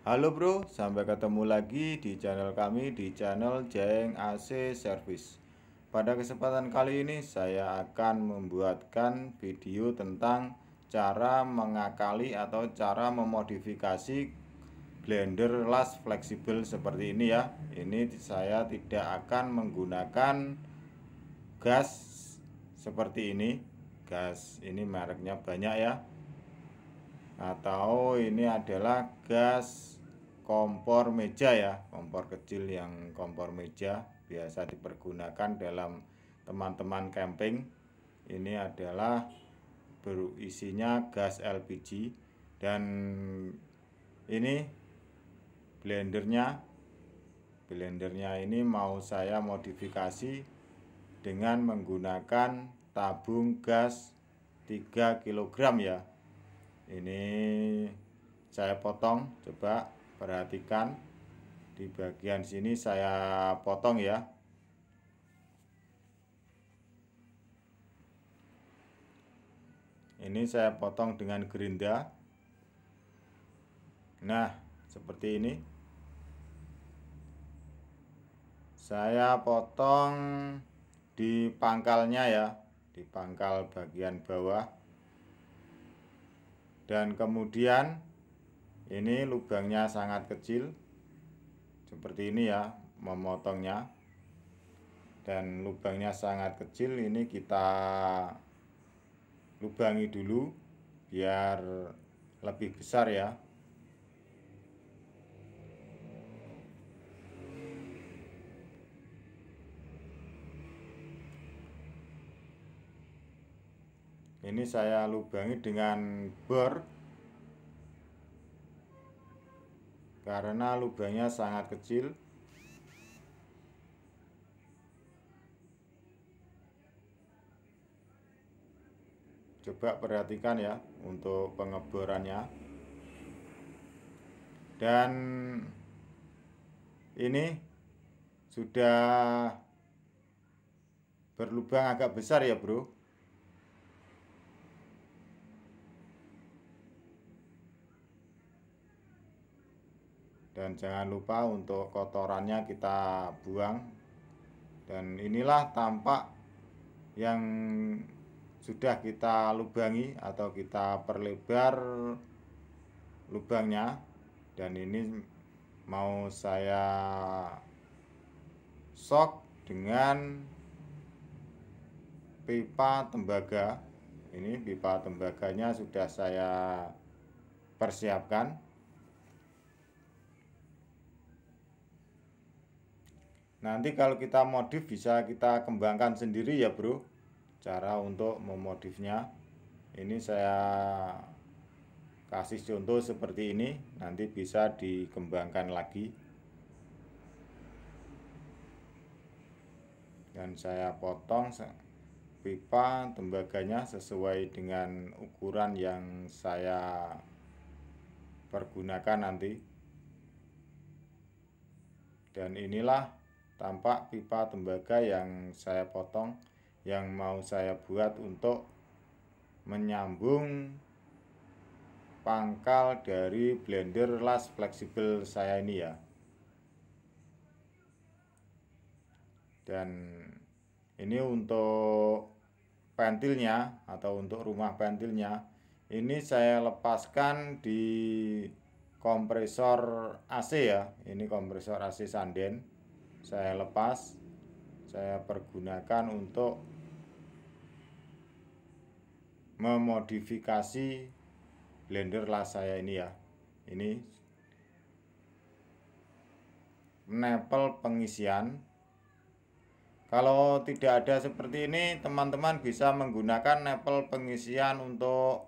Halo bro, sampai ketemu lagi di channel kami di channel Jeng AC Service Pada kesempatan kali ini saya akan membuatkan video tentang cara mengakali atau cara memodifikasi blender las fleksibel seperti ini ya Ini saya tidak akan menggunakan gas seperti ini Gas ini mereknya banyak ya atau ini adalah gas kompor meja ya kompor kecil yang kompor meja biasa dipergunakan dalam teman-teman camping ini adalah berisinya gas LPG dan ini blendernya blendernya ini mau saya modifikasi dengan menggunakan tabung gas 3 kg ya ini saya potong coba perhatikan di bagian sini saya potong ya ini saya potong dengan gerinda nah seperti ini saya potong di pangkalnya ya di pangkal bagian bawah dan kemudian ini lubangnya sangat kecil seperti ini ya memotongnya dan lubangnya sangat kecil ini kita lubangi dulu biar lebih besar ya ini saya lubangi dengan bor karena lubangnya sangat kecil coba perhatikan ya untuk pengeborannya dan ini sudah berlubang agak besar ya bro dan jangan lupa untuk kotorannya kita buang dan inilah tampak yang sudah kita lubangi atau kita perlebar lubangnya dan ini mau saya sok dengan pipa tembaga ini pipa tembaganya sudah saya persiapkan Nanti kalau kita modif bisa kita kembangkan sendiri ya bro Cara untuk memodifnya Ini saya kasih contoh seperti ini Nanti bisa dikembangkan lagi Dan saya potong pipa tembaganya sesuai dengan ukuran yang saya pergunakan nanti Dan inilah tampak pipa tembaga yang saya potong yang mau saya buat untuk menyambung pangkal dari blender las fleksibel saya ini ya dan ini untuk pentilnya atau untuk rumah pentilnya ini saya lepaskan di kompresor AC ya ini kompresor AC sanden saya lepas saya pergunakan untuk memodifikasi blender lah saya ini ya ini nepel pengisian kalau tidak ada seperti ini teman-teman bisa menggunakan nepel pengisian untuk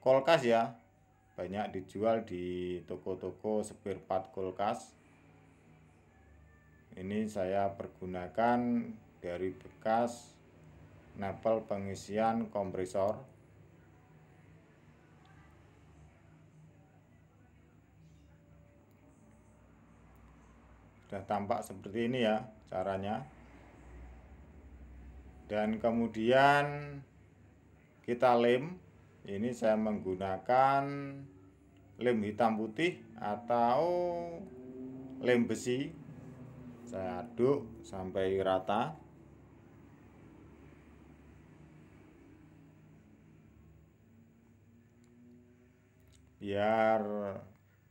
kulkas ya banyak dijual di toko-toko spare part kulkas ini saya pergunakan dari bekas napel pengisian kompresor sudah tampak seperti ini ya caranya dan kemudian kita lem ini saya menggunakan lem hitam putih atau lem besi saya aduk sampai rata biar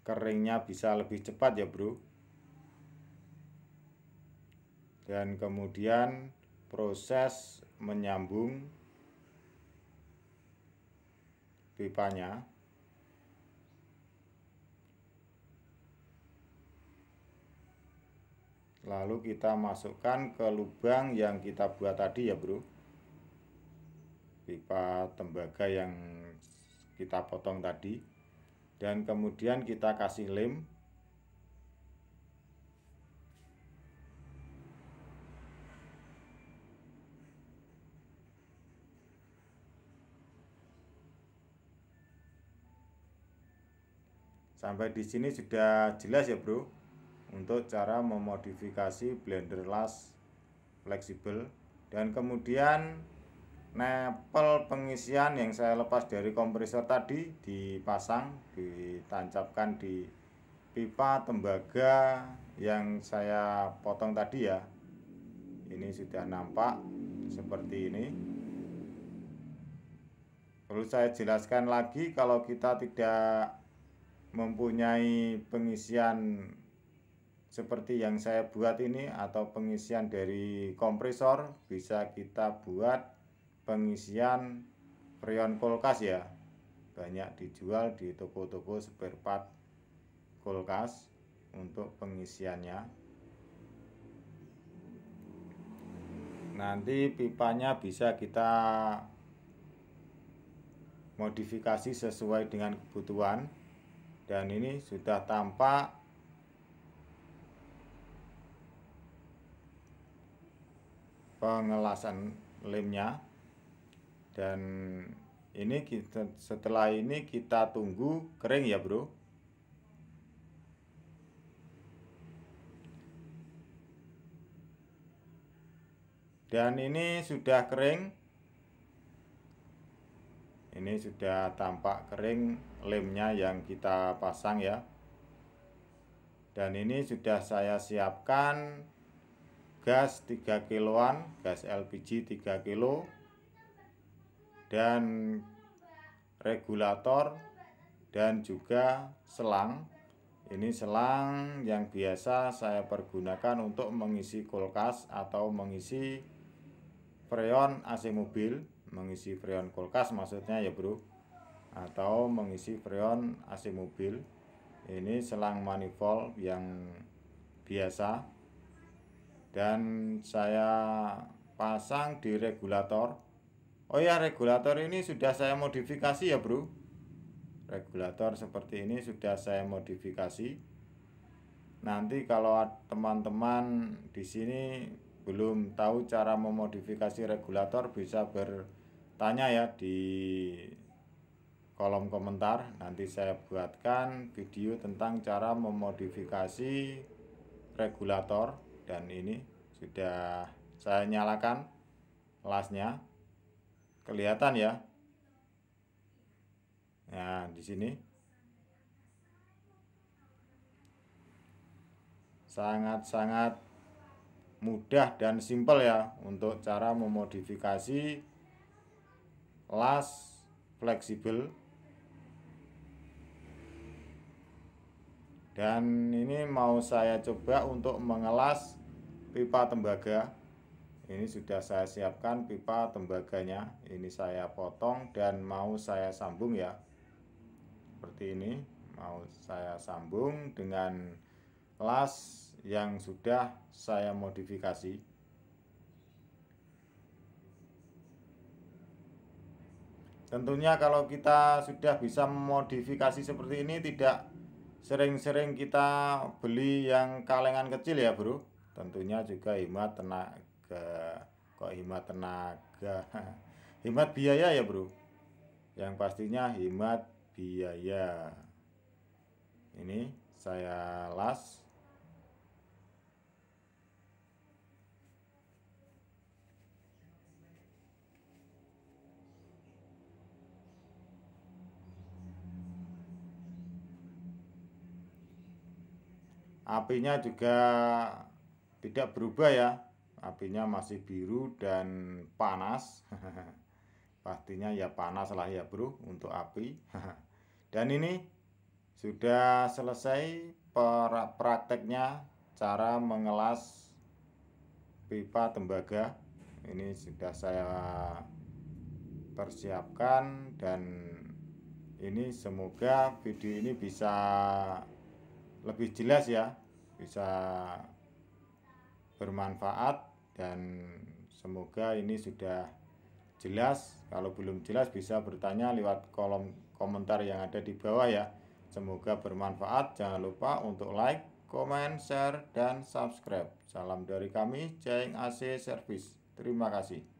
keringnya bisa lebih cepat ya bro dan kemudian proses menyambung pipanya lalu kita masukkan ke lubang yang kita buat tadi ya bro pipa tembaga yang kita potong tadi dan kemudian kita kasih lem sampai di sini sudah jelas ya bro untuk cara memodifikasi blender las fleksibel dan kemudian nepel pengisian yang saya lepas dari kompresor tadi dipasang ditancapkan di pipa tembaga yang saya potong tadi ya ini sudah nampak seperti ini perlu saya jelaskan lagi kalau kita tidak mempunyai pengisian seperti yang saya buat ini atau pengisian dari kompresor bisa kita buat pengisian freon kulkas ya banyak dijual di toko-toko spare part kulkas untuk pengisiannya nanti pipanya bisa kita modifikasi sesuai dengan kebutuhan dan ini sudah tampak pengelasan lemnya dan ini kita setelah ini kita tunggu kering ya bro dan ini sudah kering ini sudah tampak kering lemnya yang kita pasang ya dan ini sudah saya siapkan gas 3 kiloan, gas LPG 3 kilo dan regulator dan juga selang. Ini selang yang biasa saya pergunakan untuk mengisi kulkas atau mengisi freon AC mobil, mengisi freon kulkas maksudnya ya, Bro. Atau mengisi freon AC mobil. Ini selang manifold yang biasa dan saya pasang di regulator oh ya regulator ini sudah saya modifikasi ya bro regulator seperti ini sudah saya modifikasi nanti kalau teman-teman di sini belum tahu cara memodifikasi regulator bisa bertanya ya di kolom komentar nanti saya buatkan video tentang cara memodifikasi regulator dan ini sudah saya nyalakan lasnya kelihatan ya nah di sini sangat-sangat mudah dan simpel ya untuk cara memodifikasi las fleksibel dan ini mau saya coba untuk mengelas pipa tembaga ini sudah saya siapkan pipa tembaganya ini saya potong dan mau saya sambung ya seperti ini mau saya sambung dengan las yang sudah saya modifikasi tentunya kalau kita sudah bisa modifikasi seperti ini tidak sering-sering kita beli yang kalengan kecil ya bro tentunya juga hemat tenaga kok hemat tenaga hemat biaya ya bro yang pastinya hemat biaya ini saya las apinya juga tidak berubah ya apinya masih biru dan panas pastinya ya panas lah ya bro untuk api dan ini sudah selesai prakteknya cara mengelas pipa tembaga ini sudah saya persiapkan dan ini semoga video ini bisa lebih jelas ya bisa bermanfaat dan semoga ini sudah jelas kalau belum jelas bisa bertanya lewat kolom komentar yang ada di bawah ya semoga bermanfaat jangan lupa untuk like komen share dan subscribe salam dari kami Ceng AC Service terima kasih